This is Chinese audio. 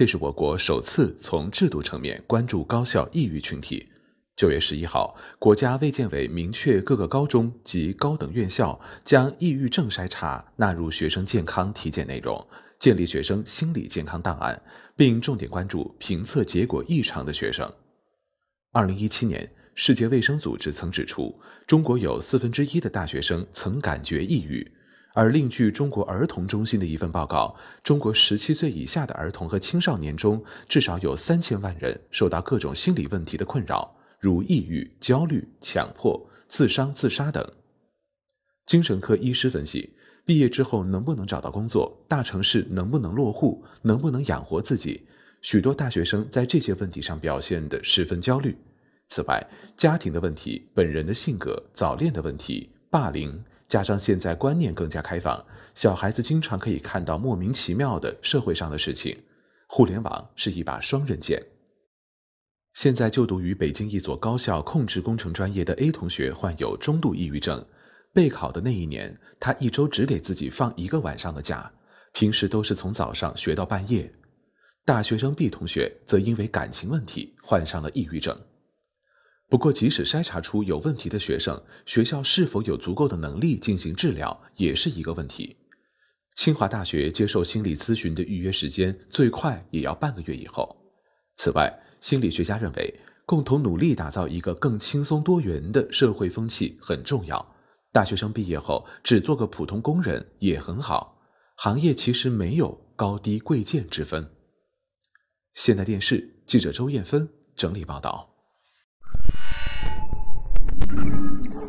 这是我国首次从制度层面关注高校抑郁群体。九月十一号，国家卫健委明确各个高中及高等院校将抑郁症筛查纳入学生健康体检内容，建立学生心理健康档案，并重点关注评测结果异常的学生。二零一七年，世界卫生组织曾指出，中国有四分之一的大学生曾感觉抑郁。而另据中国儿童中心的一份报告，中国十七岁以下的儿童和青少年中，至少有三千万人受到各种心理问题的困扰，如抑郁、焦虑、强迫、自伤、自杀等。精神科医师分析，毕业之后能不能找到工作，大城市能不能落户，能不能养活自己，许多大学生在这些问题上表现得十分焦虑。此外，家庭的问题、本人的性格、早恋的问题、霸凌。加上现在观念更加开放，小孩子经常可以看到莫名其妙的社会上的事情。互联网是一把双刃剑。现在就读于北京一所高校控制工程专业的 A 同学患有中度抑郁症，备考的那一年，他一周只给自己放一个晚上的假，平时都是从早上学到半夜。大学生 B 同学则因为感情问题患上了抑郁症。不过，即使筛查出有问题的学生，学校是否有足够的能力进行治疗，也是一个问题。清华大学接受心理咨询的预约时间最快也要半个月以后。此外，心理学家认为，共同努力打造一个更轻松多元的社会风气很重要。大学生毕业后只做个普通工人也很好，行业其实没有高低贵贱之分。现代电视记者周艳芬整理报道。Thank you.